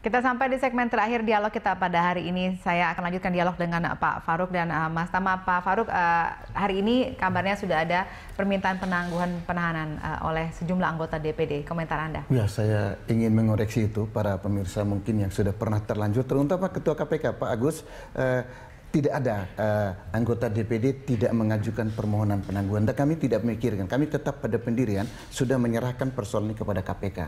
Kita sampai di segmen terakhir dialog kita pada hari ini. Saya akan lanjutkan dialog dengan eh, Pak Faruk dan uh, Mas Tama. Pak Faruk, uh, hari ini kabarnya sudah ada permintaan penangguhan penahanan uh, oleh sejumlah anggota DPD. Komentar Anda? Ya, saya ingin mengoreksi itu para pemirsa mungkin yang sudah pernah terlanjur, terutama Ketua KPK Pak Agus. Uh, tidak ada uh, anggota DPD tidak mengajukan permohonan penangguhan. Dan kami tidak memikirkan. Kami tetap pada pendirian sudah menyerahkan persoalan ini kepada KPK.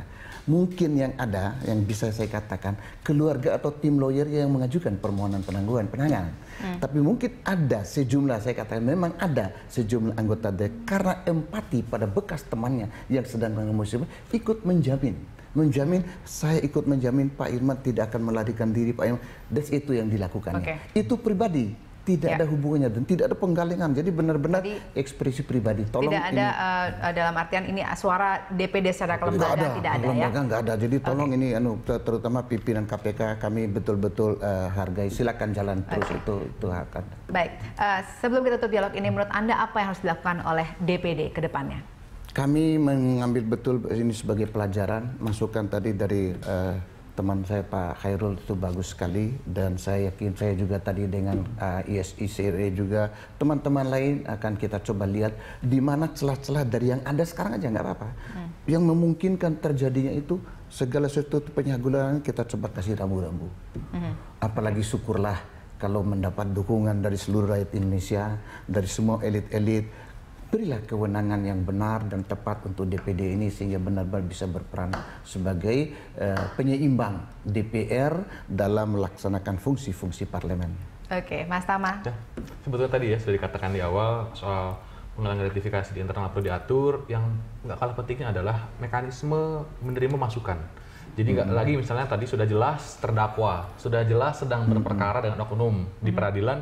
Mungkin yang ada yang bisa saya katakan keluarga atau tim lawyer yang mengajukan permohonan penangguhan penanganan. Hmm. Tapi mungkin ada sejumlah saya katakan memang ada sejumlah anggota DPD karena empati pada bekas temannya yang sedang mengemusi ikut menjamin menjamin saya ikut menjamin Pak Irman tidak akan melarikan diri Pak Irman. Dan itu yang dilakukan. Okay. Itu pribadi tidak ya. ada hubungannya dan tidak ada penggalingan. Jadi benar-benar ekspresi pribadi. Tolong tidak ada ini, uh, dalam artian ini suara DPD secara kelembagaan tidak ada, tidak ada lembaga, ya. ada. Jadi tolong okay. ini anu terutama pimpinan KPK kami betul-betul uh, hargai. Silakan jalan terus okay. itu itu akan Baik. Uh, sebelum kita tutup dialog ini menurut Anda apa yang harus dilakukan oleh DPD ke depannya? Kami mengambil betul ini sebagai pelajaran, masukan tadi dari uh, teman saya Pak Khairul itu bagus sekali dan saya yakin saya juga tadi dengan uh, eh, ISICRE juga teman-teman lain akan kita coba lihat di mana celah-celah dari yang ada sekarang aja nggak apa-apa hmm. yang memungkinkan terjadinya itu segala sesuatu penyagulan kita coba kasih rambu-rambu hmm. apalagi syukurlah kalau mendapat dukungan dari seluruh rakyat Indonesia dari semua elit-elit berilah kewenangan yang benar dan tepat untuk DPD ini sehingga benar-benar bisa berperan sebagai uh, penyeimbang DPR dalam melaksanakan fungsi-fungsi parlemen. Oke, Mas Tama. Ya, sebetulnya tadi ya sudah dikatakan di awal soal mengenai gratifikasi di internal perlu diatur. Yang nggak kalah pentingnya adalah mekanisme menerima masukan. Jadi nggak -hmm. lagi misalnya tadi sudah jelas terdakwa, sudah jelas sedang berperkara hmm. dengan oknum -hmm. di peradilan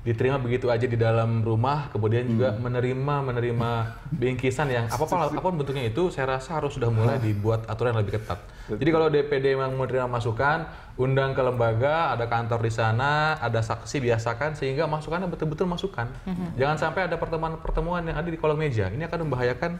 diterima begitu aja di dalam rumah kemudian hmm. juga menerima menerima bingkisan yang apa apapun bentuknya itu saya rasa harus sudah mulai dibuat aturan yang lebih ketat. Jadi kalau DPD memang menerima masukan, undang ke lembaga, ada kantor di sana, ada saksi biasakan sehingga masukannya betul-betul masukan. Hmm. Jangan sampai ada pertemuan-pertemuan yang ada di kolom meja. Ini akan membahayakan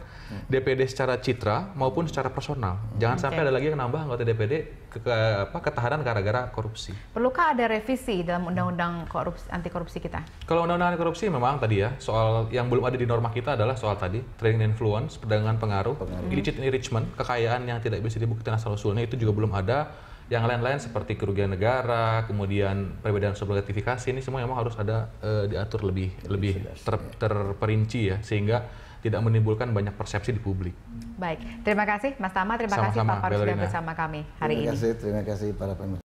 DPD hmm. secara citra maupun secara personal. Jangan okay. Hmm. sampai ada lagi yang nambah anggota DPD ke, ke apa ketahanan gara-gara korupsi. Perlukah ada revisi dalam undang-undang korupsi anti korupsi kita? kita. Kalau undang-undang korupsi memang tadi ya soal yang belum ada di norma kita adalah soal tadi trading influence, perdagangan pengaruh, pengaruh. illicit enrichment, kekayaan yang tidak bisa dibuktikan asal usulnya itu juga belum ada. Yang lain-lain seperti kerugian negara, kemudian perbedaan sumber gratifikasi ini semua memang harus ada uh, diatur lebih lebih, ter, ya. terperinci ya sehingga tidak menimbulkan banyak persepsi di publik. Baik, terima kasih Mas Tama, terima Sama -sama, kasih Pak Parus sudah nah. bersama kami hari terima ini. Terima kasih, terima kasih para pemirsa.